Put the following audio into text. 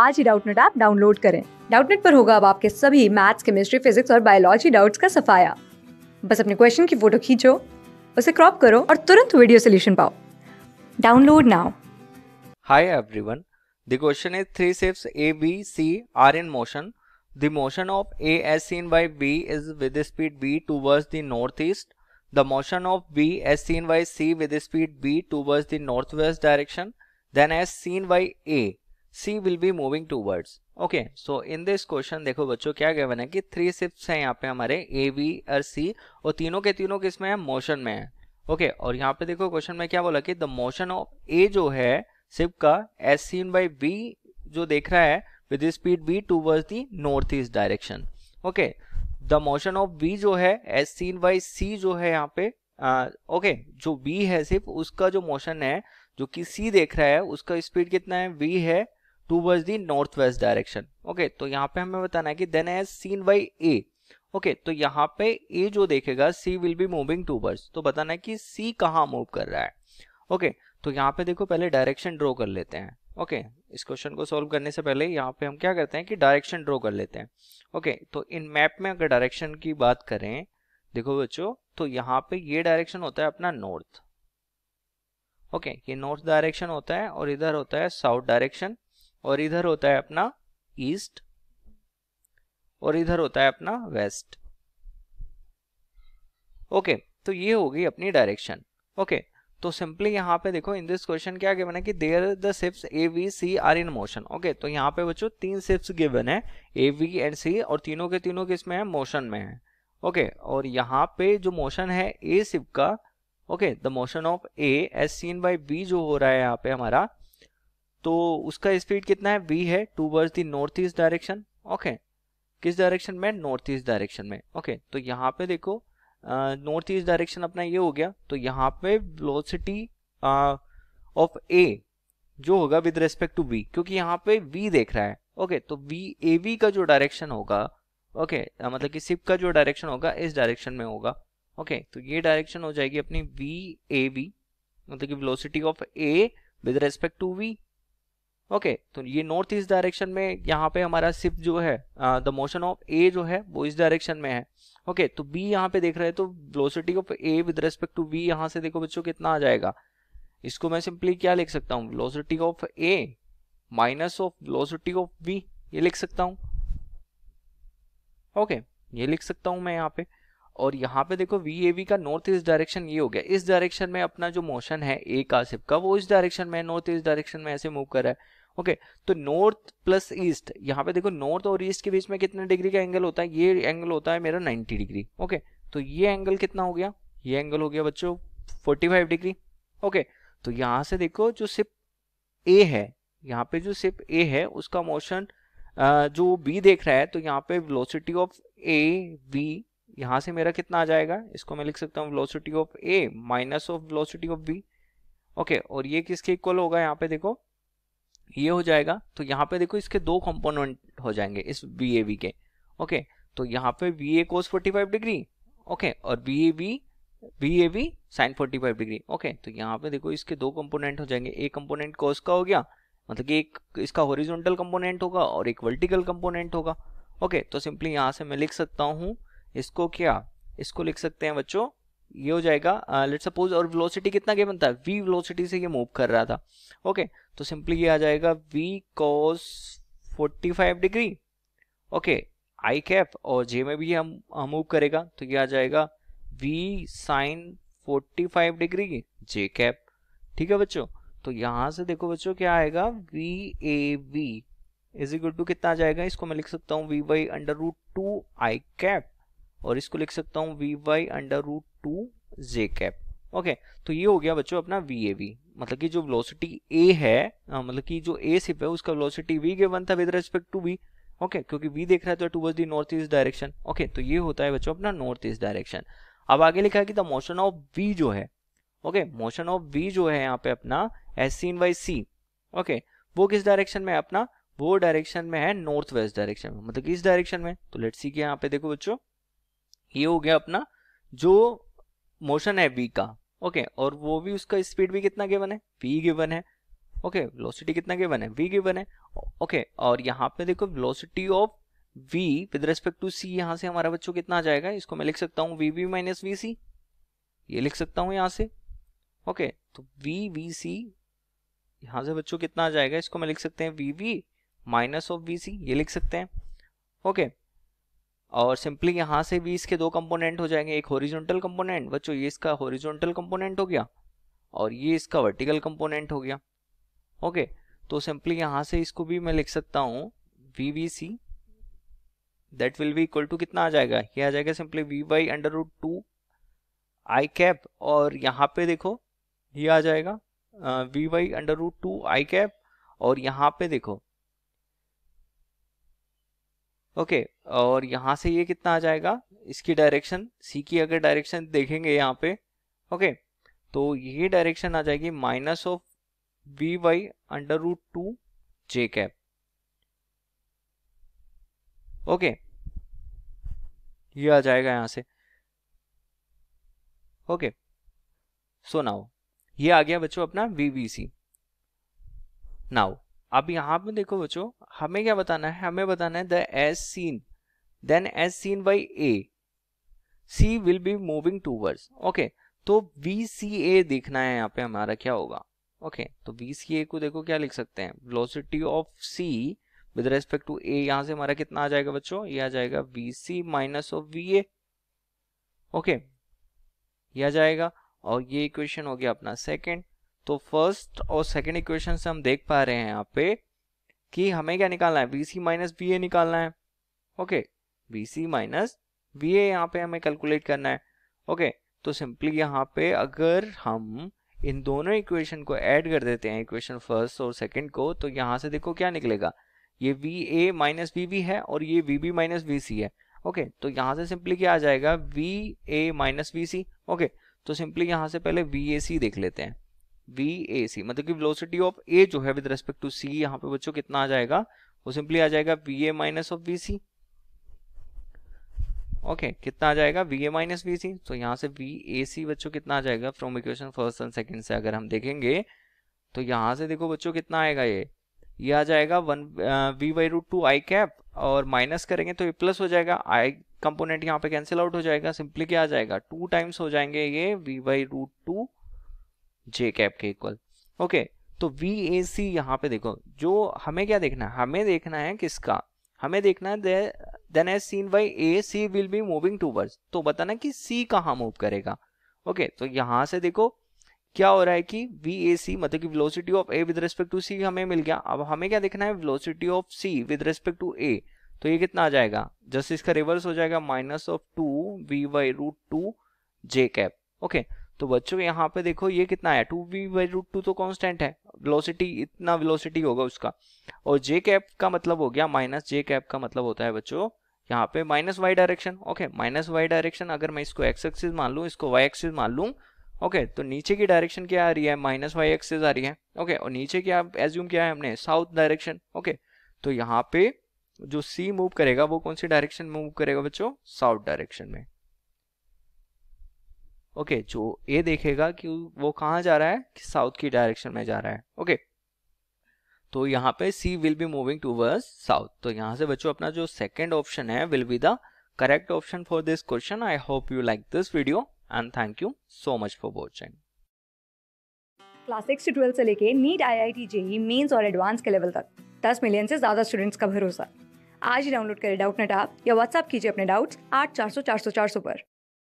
आज ही Doubtnut app download करें डाउटनेट पर होगा अब आपके सभी मैथ्स केमिस्ट्री फिजिक्स और बायोलॉजी डाउट्स का सफाया बस अपने क्वेश्चन की फोटो खींचो उसे क्रॉप करो और तुरंत वीडियो सोल्यूशन पाओ download now hi everyone the question is three shifts A B C are in motion the motion of A as seen by B is with speed B towards the north east the motion of B B seen seen C with speed B B the north west direction then as seen by A C will be moving towards okay so in this question देखो बच्चों क्या क्या है कि three sips हैं यहाँ पे हमारे ए बी और सी और तीनों के तीनों किस में है मोशन में है ओके okay, और यहाँ पे देखो क्वेश्चन में क्या बोला कि द मोशन ऑफ ए जो है शिप का एस सीन बाई बी जो देख रहा है with speed B towards the north east direction okay the motion of B जो है एस सीन बाई सी जो है यहाँ पे ओके uh, okay, जो बी है सिर्फ उसका जो मोशन है जो कि सी देख रहा है उसका स्पीड कितना है वी है towards the north west direction okay तो यहाँ पे हमें बताना है कि then as seen by A okay तो यहाँ पे ए जो देखेगा C will be moving towards तो बताना है कि सी कहाँ मूव कर रहा है ओके okay, तो यहाँ पे देखो पहले डायरेक्शन ड्रॉ कर लेते हैं ओके okay, इस क्वेश्चन को सॉल्व करने से पहले यहाँ पे हम क्या करते हैं कि डायरेक्शन ड्रॉ कर लेते हैं ओके okay, तो इन मैप में अगर डायरेक्शन की बात करें देखो बच्चों तो यहाँ पे ये डायरेक्शन होता है अपना नॉर्थ ओके ये नॉर्थ डायरेक्शन होता है और इधर होता है साउथ डायरेक्शन और इधर होता है अपना ईस्ट और इधर होता है अपना वेस्ट ओके तो ये होगी अपनी डायरेक्शन ओके तो सिंपली यहाँ पे देखो इन दिस क्वेश्चन क्या गिवन है कि there the ships A V C are in motion okay तो यहाँ पे बच्चों तीन शिप्स गिवन है ए वी एंड सी और तीनों के तीनों किसमें है मोशन में है ओके okay, और यहाँ पे जो मोशन है ए शिप का okay the motion of A as seen by B जो हो रहा है यहाँ पे हमारा तो उसका स्पीड कितना है वी है towards the north east direction okay किस डायरेक्शन में नॉर्थ ईस्ट डायरेक्शन में ओके okay, तो यहाँ पे देखो नॉर्थ ईस्ट डायरेक्शन अपना ये हो गया तो यहाँ पे वेलोसिटी ऑफ ए जो होगा विद रेस्पेक्ट टू वी क्योंकि यहाँ पे वी देख रहा है ओके okay, तो वी ए वी का जो डायरेक्शन होगा ओके okay, मतलब कि सिप का जो डायरेक्शन होगा इस डायरेक्शन में होगा ओके okay, तो ये डायरेक्शन हो जाएगी अपनी वी ए वी मतलब कि velocity of A with respect to V okay तो ये नॉर्थ ईस्ट डायरेक्शन में यहाँ पे हमारा सिप जो है द मोशन ऑफ ए जो है वो इस डायरेक्शन में है ओके okay, तो बी यहाँ पे देख रहे हैं तो velocity of A with respect to B यहाँ से देखो बच्चों कितना आ जाएगा इसको मैं सिंपली क्या लिख सकता हूँ velocity of A minus of velocity of B ये लिख सकता हूँ ओके okay, ये लिख सकता हूँ मैं यहाँ पे और यहाँ पे देखो वी ए का नॉर्थ ईस्ट डायरेक्शन ये हो गया इस डायरेक्शन में अपना जो मोशन है ए का सिप का वो इस डायरेक्शन में नॉर्थ ईस्ट डायरेक्शन में ऐसे मूव कर रहा है ओके तो नॉर्थ प्लस ईस्ट यहाँ पे देखो नॉर्थ और ईस्ट के बीच में कितने डिग्री का एंगल होता है ये एंगल होता है मेरा 90 डिग्री ओके तो ये एंगल कितना हो गया ये एंगल हो गया बच्चों 45 डिग्री ओके तो यहाँ से देखो जो सिप ए है यहाँ पे जो सिप ए है उसका मोशन जो बी देख रहा है तो यहाँ पे वेलोसिटी ऑफ ए बी यहाँ से मेरा कितना आ जाएगा इसको मैं लिख सकता हूँ velocity of A minus of velocity of B okay और ये किसके इक्वल होगा यहाँ पे देखो ये हो जाएगा तो यहाँ पे देखो इसके दो कंपोनेंट हो जाएंगे इस बी ए वी के ओके तो यहाँ पे V A cos forty five degree okay और B A B B A V sine forty five degree okay तो यहाँ पे देखो इसके दो कंपोनेंट हो जाएंगे एक कंपोनेंट कोस का हो गया मतलब कि एक इसका होरिजोनटल कंपोनेंट होगा और एक वर्टिकल कंपोनेंट होगा ओके तो सिंपली यहाँ से मैं लिख सकता हूँ इसको क्या इसको लिख सकते हैं बच्चों ये हो जाएगा लेट uh, सपोज और वेलोसिटी कितना के बनता है वी वेलोसिटी से ये मूव कर रहा था ओके okay, तो सिंपली ये आ जाएगा V cos 45 degree okay I cap और जे में भी हम मूव करेगा तो ये आ जाएगा V sine 45 degree J cap ठीक है बच्चों तो यहां से देखो बच्चों क्या आएगा V A V is equal to कितना आ जाएगा इसको मैं लिख सकता हूँ V by under root two I cap और इसको लिख सकता हूँ V by under root two J cap okay okay, तो ये हो गया बच्चों अपना वी ए वी मतलब कि जो वेलोसिटी ए है मतलब कि जो ए सिप है उसका वेलोसिटी वी गिवन था with respect to V okay क्योंकि वी देख रहा था तो towards the north east direction okay तो ये होता है बच्चों अपना नॉर्थ ईस्ट डायरेक्शन अब आगे लिखा है कि द मोशन ऑफ वी जो है ओके मोशन ऑफ वी जो है यहाँ पे अपना as seen by C okay वो किस डायरेक्शन में है अपना वो डायरेक्शन में है नॉर्थ वेस्ट डायरेक्शन में मतलब किस डायरेक्शन में तो लेट सी के यहाँ पे देखो बच्चों ये हो गया अपना जो मोशन है वी का ओके okay, और वो भी उसका स्पीड भी कितना गिवन है वी गिवन है ओके okay, वेलोसिटी कितना गिवन है वी गिवन है ओके okay, और यहाँ पे देखो velocity of V with respect to C यहाँ से हमारा बच्चों कितना आ जाएगा इसको मैं लिख सकता हूँ V V minus V C ये लिख सकता हूँ यहाँ से ओके okay, तो वी वी सी यहाँ से बच्चों कितना आ जाएगा इसको मैं लिख सकते हैं V V minus of V C ये लिख सकते हैं ओके okay, और सिंपली यहाँ से भी इसके दो कंपोनेंट हो जाएंगे एक हॉरिजॉन्टल कंपोनेंट बच्चों ये इसका हॉरिजॉन्टल कंपोनेंट हो गया और ये इसका वर्टिकल कंपोनेंट हो गया ओके तो सिंपली यहाँ से इसको भी मैं लिख सकता हूँ V V C that will be equal to कितना आ जाएगा ये आ जाएगा simply V by under root two I cap और यहाँ पे देखो ये आ जाएगा V by under root two I cap और यहाँ पे देखो ओके और यहाँ से ये कितना आ जाएगा इसकी डायरेक्शन सी की अगर डायरेक्शन देखेंगे यहाँ पे ओके तो ये डायरेक्शन आ जाएगी minus of V by under root two J cap okay ये आ जाएगा यहां से ओके सो नाउ ये आ गया बच्चों अपना वीवीसी नाउ अब यहाँ पे देखो बच्चों हमें क्या बताना है हमें बताना है the as seen then as seen by A C will be moving towards okay तो वी सी ए देखना है यहाँ पे हमारा क्या होगा ओके okay, तो वी सी ए को देखो क्या लिख सकते हैं velocity of C with respect to A यहां से हमारा कितना आ जाएगा बच्चों ये आ जाएगा V C minus of V A okay ये आ जाएगा और ये इक्वेशन हो गया अपना सेकेंड तो फर्स्ट और सेकेंड इक्वेशन से हम देख पा रहे हैं यहाँ पे कि हमें क्या निकालना है BC C minus B A निकालना है okay B C minus B A यहाँ पे हमें कैलकुलेट करना है ओके तो सिंपली यहाँ पे अगर हम इन दोनों इक्वेशन को ऐड कर देते हैं इक्वेशन फर्स्ट और सेकंड को तो यहाँ से देखो क्या निकलेगा ये V A minus V B है और ये V B minus V C है ओके okay, तो यहाँ से सिंपली क्या आ जाएगा V A minus V C okay तो सिंपली यहाँ से पहले वी ए सी देख लेते हैं वी ए सी मतलब कि वेलोसिटी ऑफ ए जो है विद रेस्पेक्ट टू सी यहाँ पे बच्चों कितना आ जाएगा वो सिंपली आ जाएगा V A minus of V C okay कितना आ जाएगा V A minus V C तो यहाँ से वी ए सी बच्चों कितना आ जाएगा from equation first and second से अगर हम देखेंगे तो यहाँ से देखो बच्चों कितना आएगा ये ये आ जाएगा one V by root two I cap और माइनस करेंगे तो ये प्लस हो जाएगा आई कंपोनेंट यहाँ पे कैंसिल आउट हो जाएगा सिंपली क्या आ जाएगा टू टाइम्स हो जाएंगे ये V by root two J cap के इक्वल ओके तो वी ए सी यहाँ पे देखो जो हमें क्या देखना है हमें देखना है किसका हमें देखना है then as seen by A C will be moving towards तो बताना कि सी कहाँ मूव करेगा ओके okay, तो यहाँ से देखो क्या हो रहा है कि वी ए सी मतलब कि velocity of A with respect to C हमें मिल गया अब हमें क्या देखना है velocity of C with respect to A तो ये कितना आ जाएगा जस्ट इसका रिवर्स हो जाएगा minus of two V by root two J cap okay okay, तो बच्चों यहाँ पे देखो ये कितना है two V by root two तो कॉन्स्टेंट है वेलोसिटी इतना वेलोसिटी होगा उसका और जे कैप का मतलब हो गया माइनस जे कैप का मतलब होता है बच्चों यहाँ पे minus Y direction okay minus Y direction अगर मैं इसको एक्स एक्सिस मान लू इसको वाई एक्सिस मान लू ओके तो नीचे की डायरेक्शन क्या आ रही है माइनस वाई एक्सिस आ रही है ओके और नीचे क्या एज्यूम किया है हमने साउथ डायरेक्शन ओके तो यहाँ पे जो सी मूव करेगा वो कौन सी डायरेक्शन मूव करेगा बच्चों साउथ डायरेक्शन में ओके okay, जो ए देखेगा कि वो कहाँ जा रहा है कि साउथ की डायरेक्शन में जा रहा है ओके okay. तो यहाँ पे C will be moving to south तो यहाँ से बच्चों अपना जो सेकंड ऑप्शन है will be the correct option for this question I hope you like this video and thank you so much for watching class six से twelfth से लेके NEET I I T JEE Mains और advance के level तक दस million से ज्यादा students का भरोसा आज ही डाउनलोड करें डाउट नेट आप या व्हाट्सअप कीजिए अपने डाउट्स आठ चार सौ चार सौ चार सौ पर